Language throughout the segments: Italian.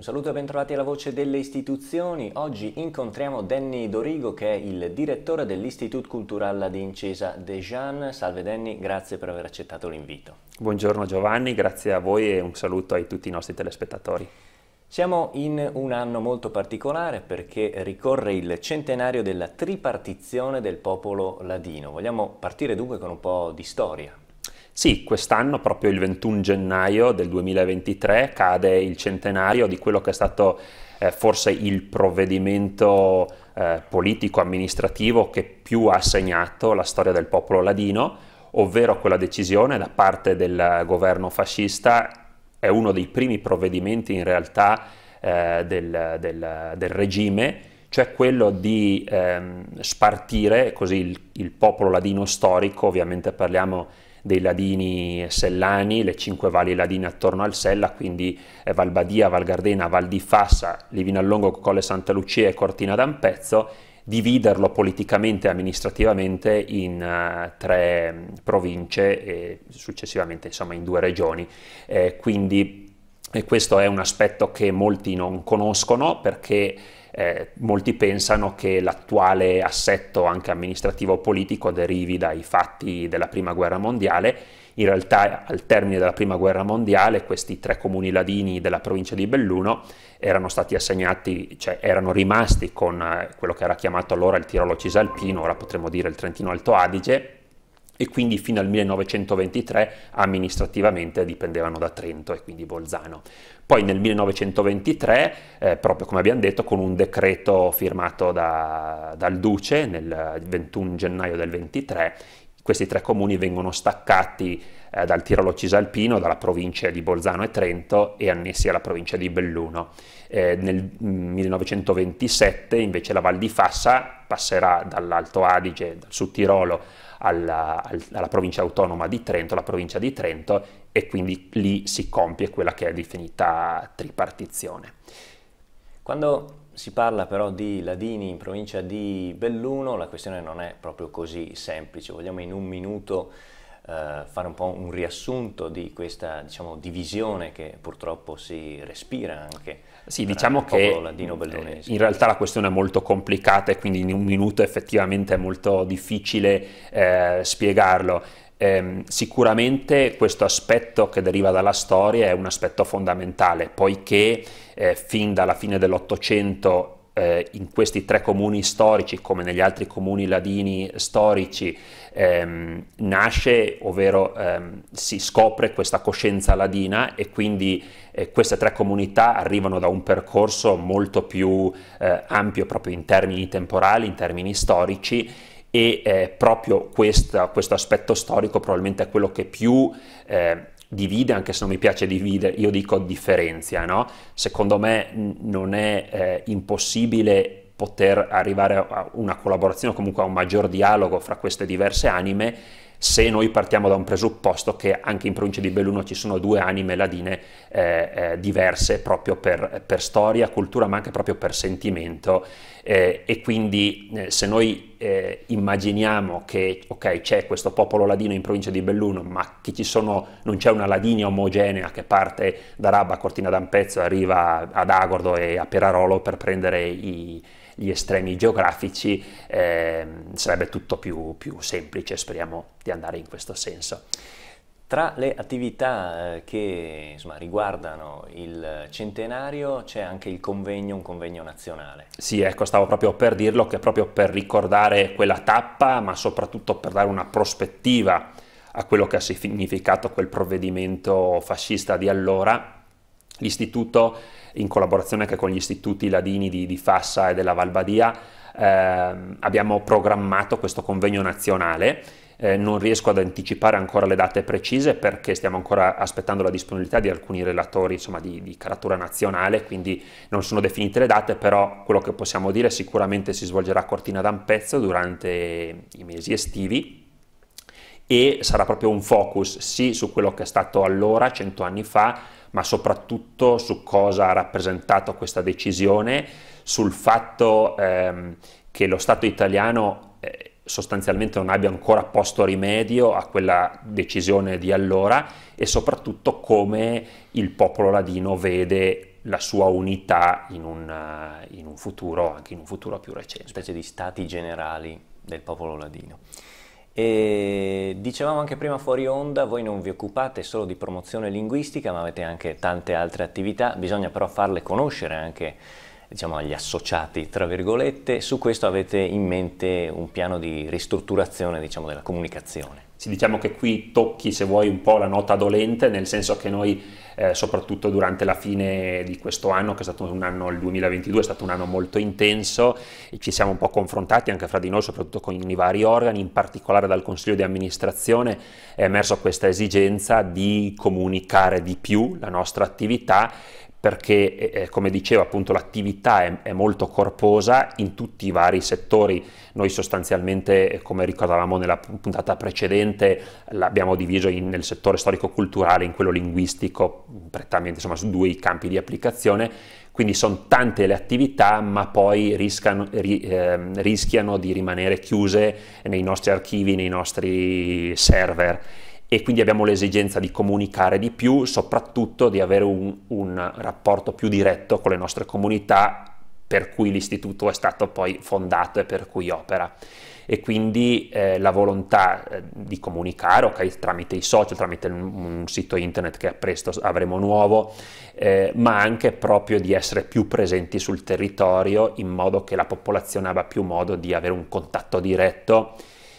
Un saluto e bentrovati alla Voce delle Istituzioni. Oggi incontriamo Danny Dorigo che è il direttore dell'Istitut Cultural di Incesa De Jean. Salve Danny, grazie per aver accettato l'invito. Buongiorno Giovanni, grazie a voi e un saluto a tutti i nostri telespettatori. Siamo in un anno molto particolare perché ricorre il centenario della tripartizione del popolo ladino. Vogliamo partire dunque con un po' di storia. Sì, quest'anno, proprio il 21 gennaio del 2023, cade il centenario di quello che è stato eh, forse il provvedimento eh, politico-amministrativo che più ha segnato la storia del popolo ladino, ovvero quella decisione da parte del governo fascista, è uno dei primi provvedimenti in realtà eh, del, del, del regime cioè quello di ehm, spartire così il, il popolo ladino storico, ovviamente parliamo di dei ladini sellani, le cinque valli ladine attorno al Sella, quindi eh, Valbadia, Val Gardena, Val di Fassa, Livinallongo, Colle Santa Lucia e Cortina d'Ampezzo, dividerlo politicamente e amministrativamente in eh, tre mm, province e successivamente insomma in due regioni. Eh, quindi e questo è un aspetto che molti non conoscono perché eh, molti pensano che l'attuale assetto anche amministrativo politico derivi dai fatti della prima guerra mondiale. In realtà al termine della prima guerra mondiale questi tre comuni ladini della provincia di Belluno erano stati assegnati, cioè erano rimasti con eh, quello che era chiamato allora il Tirolo Cisalpino, ora potremmo dire il Trentino Alto Adige, e quindi fino al 1923 amministrativamente dipendevano da Trento e quindi Bolzano. Poi nel 1923, eh, proprio come abbiamo detto, con un decreto firmato da, dal Duce nel 21 gennaio del 23, questi tre comuni vengono staccati eh, dal Tirolo Cisalpino, dalla provincia di Bolzano e Trento e annessi alla provincia di Belluno. Eh, nel 1927 mm, invece la Val di Fassa passerà dall'Alto Adige, dal Sud Tirolo alla, alla provincia autonoma di Trento, la provincia di Trento e quindi lì si compie quella che è definita tripartizione. Quando si parla però di Ladini in provincia di Belluno, la questione non è proprio così semplice. Vogliamo in un minuto eh, fare un po' un riassunto di questa diciamo, divisione che purtroppo si respira anche sì, diciamo eh, che eh, in realtà la questione è molto complicata e quindi in un minuto effettivamente è molto difficile eh, spiegarlo. Eh, sicuramente questo aspetto che deriva dalla storia è un aspetto fondamentale, poiché eh, fin dalla fine dell'Ottocento eh, in questi tre comuni storici, come negli altri comuni ladini storici, ehm, nasce, ovvero ehm, si scopre questa coscienza ladina e quindi eh, queste tre comunità arrivano da un percorso molto più eh, ampio proprio in termini temporali, in termini storici e eh, proprio questa, questo aspetto storico probabilmente è quello che più eh, divide, anche se non mi piace dividere, io dico differenzia, no? Secondo me non è eh, impossibile poter arrivare a una collaborazione o comunque a un maggior dialogo fra queste diverse anime se noi partiamo da un presupposto che anche in provincia di Belluno ci sono due anime ladine eh, eh, diverse proprio per, per, storia, cultura, ma anche proprio per sentimento eh, e quindi eh, se noi eh, immaginiamo che okay, c'è questo popolo ladino in provincia di Belluno, ma che sono, non c'è una Ladinia omogenea che parte da Rabba, Cortina d'Ampezzo, arriva ad Agordo e a Perarolo per prendere i gli estremi geografici, eh, sarebbe tutto più, più semplice, speriamo di andare in questo senso. Tra le attività eh, che insomma, riguardano il centenario c'è anche il convegno, un convegno nazionale. Sì, ecco, stavo proprio per dirlo che proprio per ricordare quella tappa, ma soprattutto per dare una prospettiva a quello che ha significato quel provvedimento fascista di allora, L'istituto, in collaborazione anche con gli istituti ladini di, di Fassa e della Valbadia, ehm, abbiamo programmato questo convegno nazionale eh, non riesco ad anticipare ancora le date precise perché stiamo ancora aspettando la disponibilità di alcuni relatori insomma, di, di, caratura nazionale, quindi non sono definite le date, però quello che possiamo dire è sicuramente si svolgerà a Cortina d'Ampezzo durante i mesi estivi e sarà proprio un focus sì su quello che è stato allora, cento anni fa, ma soprattutto su cosa ha rappresentato questa decisione, sul fatto ehm, che lo Stato italiano eh, sostanzialmente non abbia ancora posto rimedio a quella decisione di allora e soprattutto come il popolo ladino vede la sua unità in un, eh, in un futuro, anche in un futuro più recente. Una specie di stati generali del popolo ladino. E dicevamo anche prima fuori onda, voi non vi occupate solo di promozione linguistica, ma avete anche tante altre attività, bisogna però farle conoscere anche diciamo, agli associati, tra virgolette. Su questo avete in mente un piano di ristrutturazione diciamo, della comunicazione? Sì, diciamo che qui tocchi, se vuoi, un po' la nota dolente, nel senso che noi, eh, soprattutto durante la fine di questo anno, che è stato un anno, il 2022 è stato un anno molto intenso, ci siamo un po' confrontati anche fra di noi, soprattutto con i vari organi, in particolare dal Consiglio di amministrazione, è emerso questa esigenza di comunicare di più la nostra attività perché, eh, eh, come dicevo, appunto l'attività è, è, molto corposa in tutti i vari settori. Noi sostanzialmente, eh, come ricordavamo nella puntata precedente, l'abbiamo diviso in, nel settore storico-culturale, in quello linguistico, prettamente insomma su due campi di applicazione. Quindi sono tante le attività, ma poi riscano, ri, eh, rischiano di rimanere chiuse nei nostri archivi, nei nostri server e quindi abbiamo l'esigenza di comunicare di più, soprattutto di avere un, un, rapporto più diretto con le nostre comunità per cui l'istituto è stato poi fondato e per cui opera. E quindi eh, la volontà eh, di comunicare, ok, tramite i social, tramite un, un sito internet che presto avremo nuovo, eh, ma anche proprio di essere più presenti sul territorio in modo che la popolazione abbia più modo di avere un contatto diretto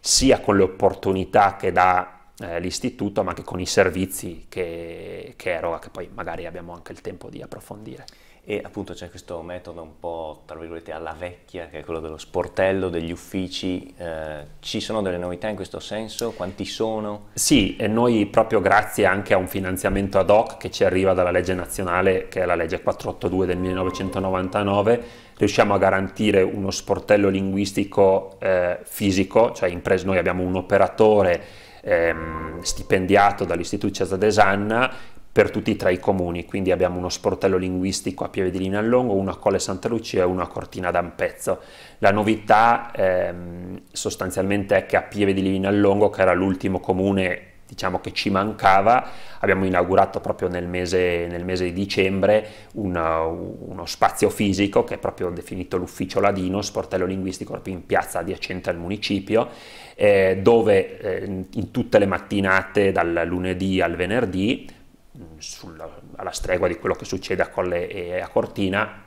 sia con le opportunità che dà eh, l'istituto, ma anche con i servizi che, che eroga, che poi magari abbiamo anche il tempo di approfondire. E appunto c'è questo metodo un po' tra virgolette alla vecchia, che è quello dello sportello, degli uffici. Eh, ci sono delle novità in questo senso? Quanti sono? Sì, e noi proprio grazie anche a un finanziamento ad hoc che ci arriva dalla legge nazionale, che è la legge 482 del 1999, riusciamo a garantire uno sportello linguistico eh, fisico, cioè in pres- noi abbiamo un operatore ehm, stipendiato dall'Istituto Cesare Desanna per tutti e tre i comuni, quindi abbiamo uno sportello linguistico a Pieve di Linallongo, uno a Colle Santa Lucia e uno a Cortina d'Ampezzo. La novità ehm, sostanzialmente è che a Pieve di Lina Longo, che era l'ultimo comune diciamo che ci mancava, abbiamo inaugurato proprio nel mese, nel mese di dicembre una, uno spazio fisico che è proprio definito l'ufficio ladino, sportello linguistico proprio in piazza adiacente al municipio, eh, dove eh, in tutte le mattinate dal lunedì al venerdì, sulla, alla stregua di quello che succede a Colle e a Cortina,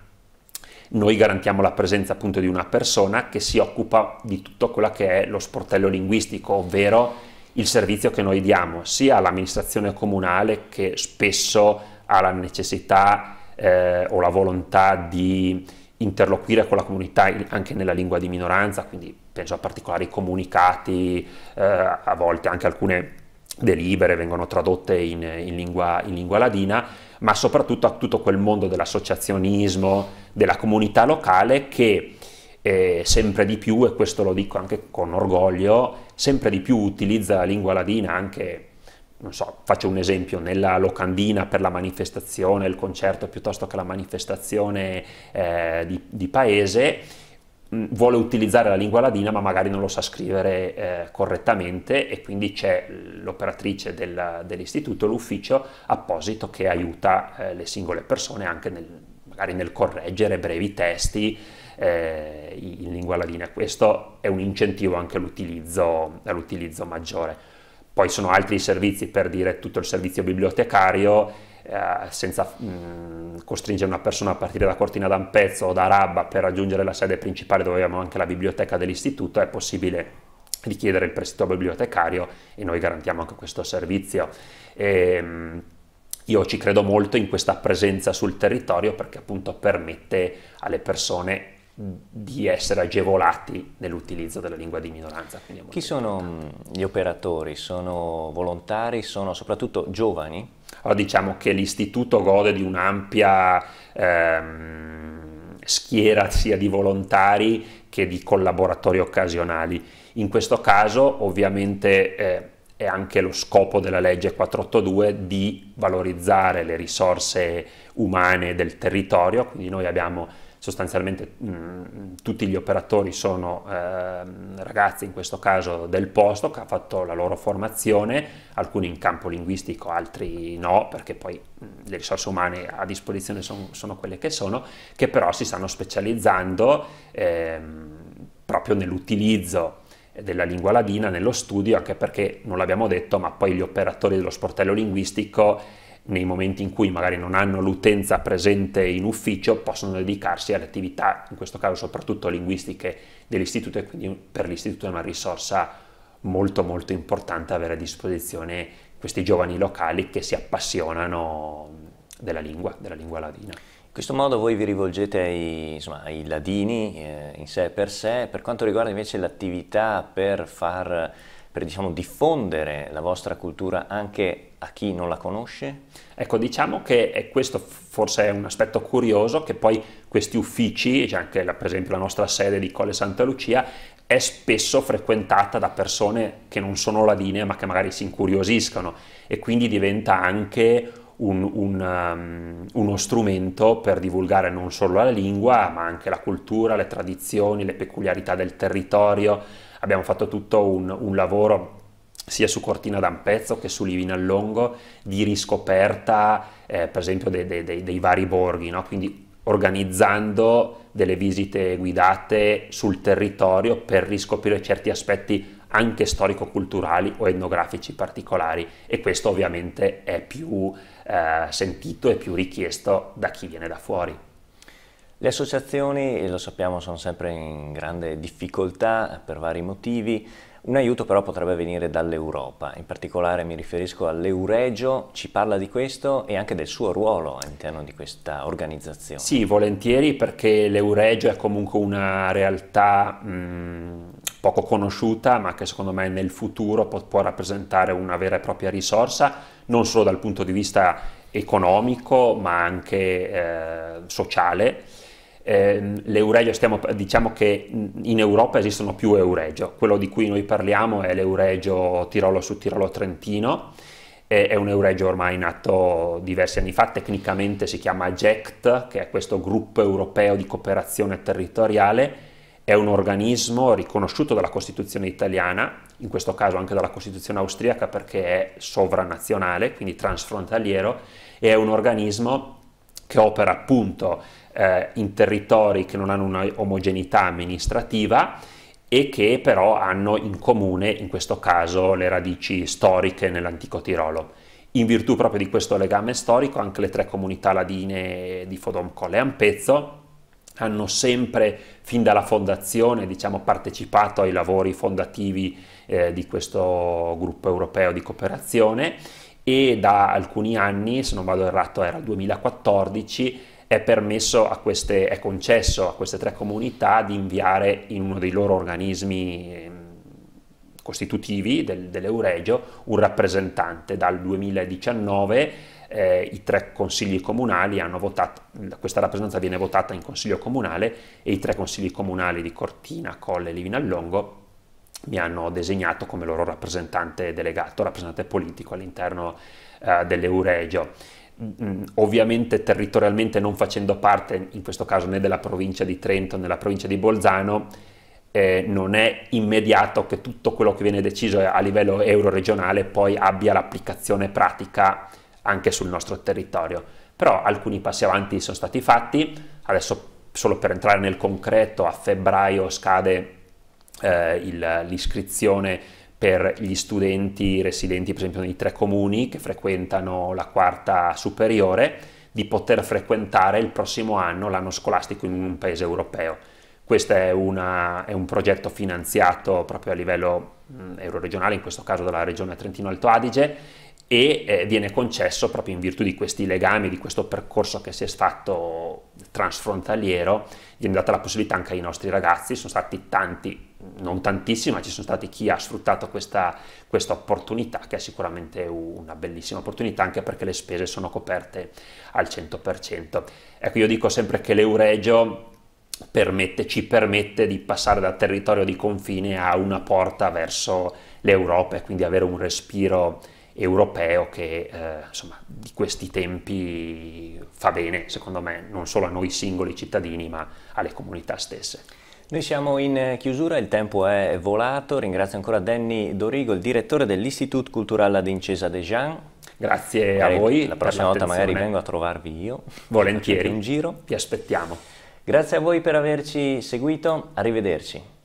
noi garantiamo la presenza appunto di una persona che si occupa di tutto quello che è lo sportello linguistico, ovvero il servizio che noi diamo sia all'amministrazione comunale che spesso ha la necessità eh, o la volontà di interloquire con la comunità anche nella lingua di minoranza, quindi penso a particolari comunicati, eh, a volte anche alcune delibere vengono tradotte in, in, lingua, in, lingua, ladina, ma soprattutto a tutto quel mondo dell'associazionismo, della comunità locale che eh, sempre di più, e questo lo dico anche con orgoglio, sempre di più utilizza la lingua ladina anche, non so, faccio un esempio, nella locandina per la manifestazione, il concerto piuttosto che la manifestazione eh, di, di, paese, mh, mm, vuole utilizzare la lingua ladina ma magari non lo sa scrivere eh, correttamente e quindi c'è l'operatrice dell'istituto, l'ufficio apposito che aiuta eh, le singole persone anche nel, magari nel correggere brevi testi eh, in lingua ladina. Questo è un incentivo anche all'utilizzo, all'utilizzo maggiore. Poi sono altri servizi per dire tutto il servizio bibliotecario eh, senza mh, mm, costringere una persona a partire da Cortina d'Ampezzo o da Rabba per raggiungere la sede principale dove abbiamo anche la biblioteca dell'istituto, è possibile richiedere il prestito bibliotecario e noi garantiamo anche questo servizio. E, ehm, mh, io ci credo molto in questa presenza sul territorio perché appunto permette alle persone di essere agevolati nell'utilizzo della lingua di minoranza. Chi sono importante. gli operatori? Sono volontari? Sono soprattutto giovani? Allora diciamo che l'istituto gode di un'ampia ehm, schiera sia di volontari che di collaboratori occasionali. In questo caso ovviamente eh, è anche lo scopo della legge 482 di valorizzare le risorse umane del territorio, quindi noi abbiamo sostanzialmente mh, mm, tutti gli operatori sono eh, ragazzi in questo caso del posto che ha fatto la loro formazione, alcuni in campo linguistico, altri no, perché poi mh, mm, le risorse umane a disposizione son, sono quelle che sono, che però si stanno specializzando eh, proprio nell'utilizzo della lingua ladina nello studio, anche perché non l'abbiamo detto, ma poi gli operatori dello sportello linguistico nei momenti in cui magari non hanno l'utenza presente in ufficio, possono dedicarsi alle attività, in questo caso soprattutto linguistiche dell'istituto e quindi per l'istituto è una risorsa molto molto importante avere a disposizione questi giovani locali che si appassionano della lingua, della lingua ladina. In questo modo voi vi rivolgete ai, insomma, ai ladini eh, in sé per sé, per quanto riguarda invece l'attività per far per, diciamo, diffondere la vostra cultura anche a chi non la conosce? Ecco, diciamo che questo forse è un aspetto curioso che poi questi uffici, c'è anche la, per esempio la nostra sede di Colle Santa Lucia, è spesso frequentata da persone che non sono ladine ma che magari si incuriosiscono e quindi diventa anche un, un, um, uno strumento per divulgare non solo la lingua ma anche la cultura, le tradizioni, le peculiarità del territorio. Abbiamo fatto tutto un, un lavoro sia su Cortina d'Ampezzo che su Livinallongo di riscoperta eh, per esempio dei, dei, dei, dei vari borghi, no? quindi organizzando delle visite guidate sul territorio per riscoprire certi aspetti anche storico-culturali o etnografici particolari e questo ovviamente è più eh, sentito e più richiesto da chi viene da fuori. Le associazioni, lo sappiamo, sono sempre in grande difficoltà per vari motivi, un aiuto però potrebbe venire dall'Europa, in particolare mi riferisco all'Euregio, ci parla di questo e anche del suo ruolo all'interno di questa organizzazione. Sì, volentieri perché l'Euregio è comunque una realtà mh, mm, poco conosciuta ma che secondo me nel futuro può, può rappresentare una vera e propria risorsa, non solo dal punto di vista economico ma anche eh, sociale ehm, l'Euregio, stiamo, diciamo che in Europa esistono più Euregio, quello di cui noi parliamo è l'Euregio Tirolo su Tirolo Trentino, è un Euregio ormai nato diversi anni fa, tecnicamente si chiama GECT, che è questo gruppo europeo di cooperazione territoriale, è un organismo riconosciuto dalla Costituzione italiana, in questo caso anche dalla Costituzione austriaca perché è sovranazionale, quindi transfrontaliero, e è un organismo che opera appunto eh, in territori che non hanno una omogeneità amministrativa e che però hanno in comune, in questo caso, le radici storiche nell'antico Tirolo. In virtù proprio di questo legame storico, anche le tre comunità ladine di Fodomcole e Ampezzo hanno sempre, fin dalla fondazione, diciamo, partecipato ai lavori fondativi eh, di questo gruppo europeo di cooperazione e da alcuni anni, se non vado errato era il 2014, è permesso a queste, è concesso a queste tre comunità di inviare in uno dei loro organismi ehm, costitutivi del, dell'Euregio un rappresentante. Dal 2019 eh, i tre consigli comunali hanno votato, questa rappresentanza viene votata in consiglio comunale e i tre consigli comunali di Cortina, Colle e Livinallongo mi hanno designato come loro rappresentante delegato, rappresentante politico all'interno eh, dell'Euregio. Mm, mm, ovviamente territorialmente non facendo parte in questo caso né della provincia di Trento né della provincia di Bolzano, eh, non è immediato che tutto quello che viene deciso a livello euro-regionale poi abbia l'applicazione pratica anche sul nostro territorio. Però alcuni passi avanti sono stati fatti, adesso solo per entrare nel concreto a febbraio scade eh, il, l'iscrizione per gli studenti residenti per esempio nei tre comuni che frequentano la quarta superiore di poter frequentare il prossimo anno l'anno scolastico in un paese europeo. Questo è, una, è un progetto finanziato proprio a livello mh, mm, euroregionale, in questo caso dalla regione Trentino Alto Adige, e eh, viene concesso proprio in virtù di questi legami, di questo percorso che si è fatto transfrontaliero, viene data la possibilità anche ai nostri ragazzi, sono stati tanti non tantissimi, ma ci sono stati chi ha sfruttato questa, questa, opportunità, che è sicuramente una bellissima opportunità, anche perché le spese sono coperte al 100%. Ecco, io dico sempre che l'Euregio permette, ci permette di passare dal territorio di confine a una porta verso l'Europa e quindi avere un respiro europeo che eh, insomma, di questi tempi fa bene, secondo me, non solo a noi singoli cittadini, ma alle comunità stesse. Noi siamo in eh, chiusura, il tempo è volato, ringrazio ancora Danny Dorigo, il direttore dell'Istitut Cultural Incesa de Jean. Grazie magari a voi. La prossima volta magari vengo a trovarvi io. Volentieri. In giro. Vi aspettiamo. Grazie a voi per averci seguito, arrivederci.